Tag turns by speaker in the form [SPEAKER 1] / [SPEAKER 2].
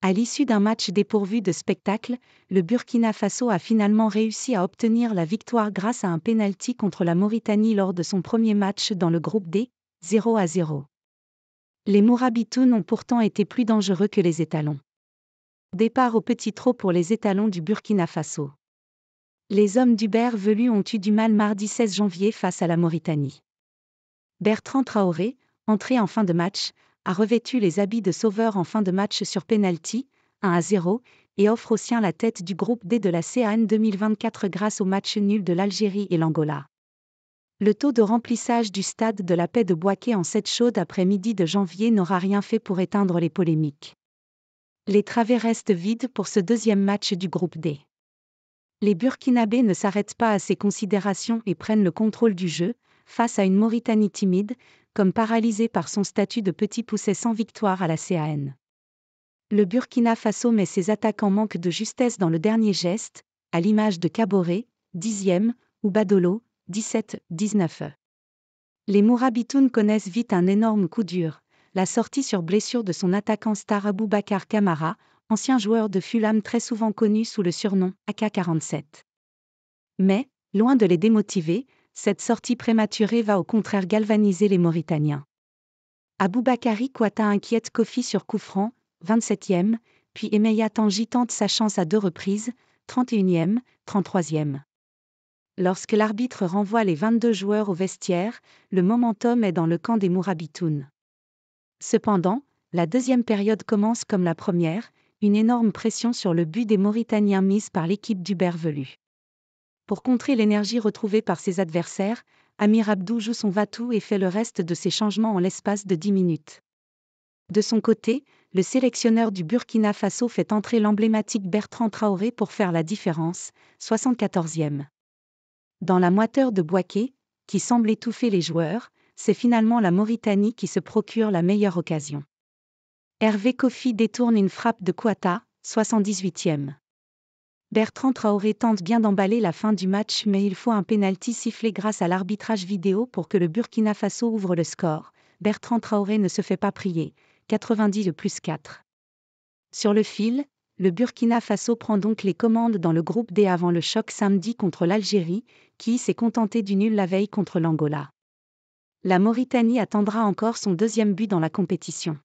[SPEAKER 1] À l'issue d'un match dépourvu de spectacle, le Burkina Faso a finalement réussi à obtenir la victoire grâce à un pénalty contre la Mauritanie lors de son premier match dans le groupe D, 0 à 0. Les Mourabitounes ont pourtant été plus dangereux que les étalons. Départ au petit trot pour les étalons du Burkina Faso. Les hommes d'Hubert Velu ont eu du mal mardi 16 janvier face à la Mauritanie. Bertrand Traoré, entré en fin de match, a revêtu les habits de sauveur en fin de match sur penalty, 1 à 0, et offre aux siens la tête du groupe D de la CAN 2024 grâce au match nul de l'Algérie et l'Angola. Le taux de remplissage du stade de la paix de Boaké en cette chaude après-midi de janvier n'aura rien fait pour éteindre les polémiques. Les travées restent vides pour ce deuxième match du groupe D. Les Burkinabés ne s'arrêtent pas à ces considérations et prennent le contrôle du jeu, face à une Mauritanie timide, comme paralysée par son statut de petit pousset sans victoire à la CAN. Le Burkina Faso met ses attaquants manque de justesse dans le dernier geste, à l'image de Caboret, 10e, ou Badolo, 17-19. Les Mourabitoun connaissent vite un énorme coup dur, la sortie sur blessure de son attaquant star Bakar Kamara, ancien joueur de Fulham très souvent connu sous le surnom AK-47. Mais, loin de les démotiver, cette sortie prématurée va au contraire galvaniser les Mauritaniens. Aboubakari Kouata inquiète Kofi sur coup 27e, puis Emeya Tangitante tente sa chance à deux reprises, 31e, 33e. Lorsque l'arbitre renvoie les 22 joueurs au vestiaire, le momentum est dans le camp des Mourabitoun. Cependant, la deuxième période commence comme la première, une énorme pression sur le but des Mauritaniens mise par l'équipe du Bervelu. Pour contrer l'énergie retrouvée par ses adversaires, Amir Abdou joue son Vatou et fait le reste de ses changements en l'espace de 10 minutes. De son côté, le sélectionneur du Burkina Faso fait entrer l'emblématique Bertrand Traoré pour faire la différence, 74e. Dans la moiteur de Boaké, qui semble étouffer les joueurs, c'est finalement la Mauritanie qui se procure la meilleure occasion. Hervé Kofi détourne une frappe de Kouata, 78e. Bertrand Traoré tente bien d'emballer la fin du match mais il faut un pénalty sifflé grâce à l'arbitrage vidéo pour que le Burkina Faso ouvre le score. Bertrand Traoré ne se fait pas prier. 90 de plus 4. Sur le fil, le Burkina Faso prend donc les commandes dans le groupe D avant le choc samedi contre l'Algérie, qui s'est contenté du nul la veille contre l'Angola. La Mauritanie attendra encore son deuxième but dans la compétition.